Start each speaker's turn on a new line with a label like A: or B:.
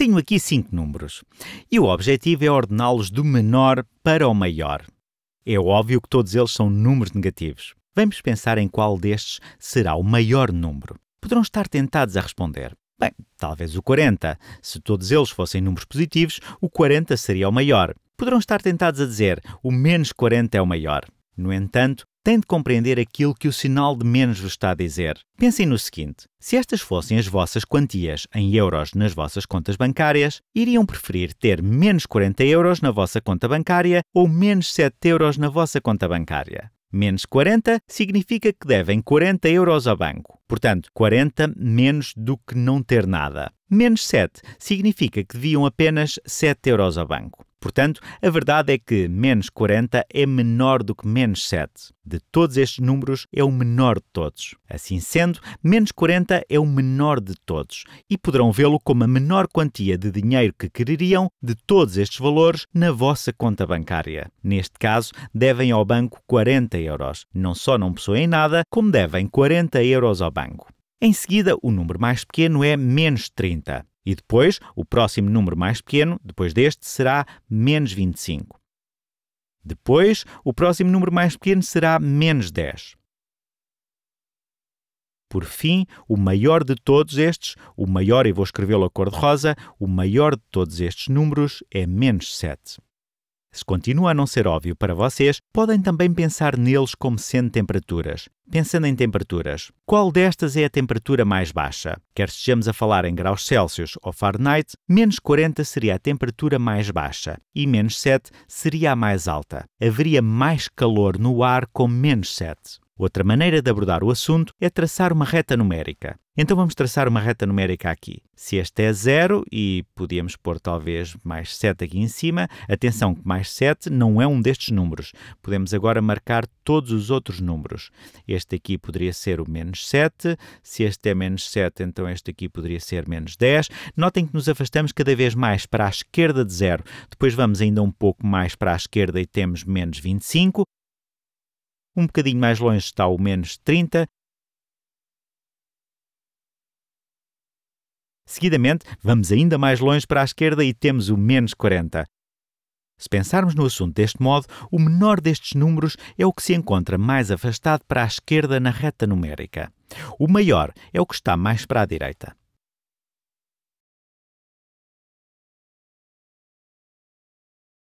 A: Tenho aqui cinco números e o objetivo é ordená-los do menor para o maior. É óbvio que todos eles são números negativos. Vamos pensar em qual destes será o maior número. Poderão estar tentados a responder. Bem, talvez o 40. Se todos eles fossem números positivos, o 40 seria o maior. Poderão estar tentados a dizer o menos 40 é o maior. No entanto, tem de compreender aquilo que o sinal de menos vos está a dizer. Pensem no seguinte: se estas fossem as vossas quantias em euros nas vossas contas bancárias, iriam preferir ter menos 40 euros na vossa conta bancária ou menos 7 euros na vossa conta bancária. Menos 40 significa que devem 40 euros ao banco. Portanto, 40 menos do que não ter nada. Menos 7 significa que deviam apenas 7 euros ao banco. Portanto, a verdade é que menos 40 é menor do que menos 7. De todos estes números, é o menor de todos. Assim sendo, menos 40 é o menor de todos e poderão vê-lo como a menor quantia de dinheiro que quereriam de todos estes valores na vossa conta bancária. Neste caso, devem ao banco 40 euros. Não só não possuem nada, como devem 40 euros ao banco. Em seguida, o número mais pequeno é menos 30. E depois, o próximo número mais pequeno, depois deste, será menos 25. Depois, o próximo número mais pequeno será menos 10. Por fim, o maior de todos estes, o maior, e vou escrevê-lo a cor de rosa, o maior de todos estes números é menos 7. Se continua a não ser óbvio para vocês, podem também pensar neles como sendo temperaturas. Pensando em temperaturas, qual destas é a temperatura mais baixa? Quer estejamos a falar em graus Celsius ou Fahrenheit, menos 40 seria a temperatura mais baixa e menos 7 seria a mais alta. Haveria mais calor no ar com menos 7. Outra maneira de abordar o assunto é traçar uma reta numérica. Então vamos traçar uma reta numérica aqui. Se esta é 0, e podíamos pôr talvez mais 7 aqui em cima, atenção que mais 7 não é um destes números. Podemos agora marcar todos os outros números. Este aqui poderia ser o menos 7, se este é menos 7, então este aqui poderia ser menos 10. Notem que nos afastamos cada vez mais para a esquerda de 0. Depois vamos ainda um pouco mais para a esquerda e temos menos 25. Um bocadinho mais longe está o menos 30 Seguidamente, vamos ainda mais longe para a esquerda e temos o menos 40. Se pensarmos no assunto deste modo, o menor destes números é o que se encontra mais afastado para a esquerda na reta numérica. O maior é o que está mais para a direita.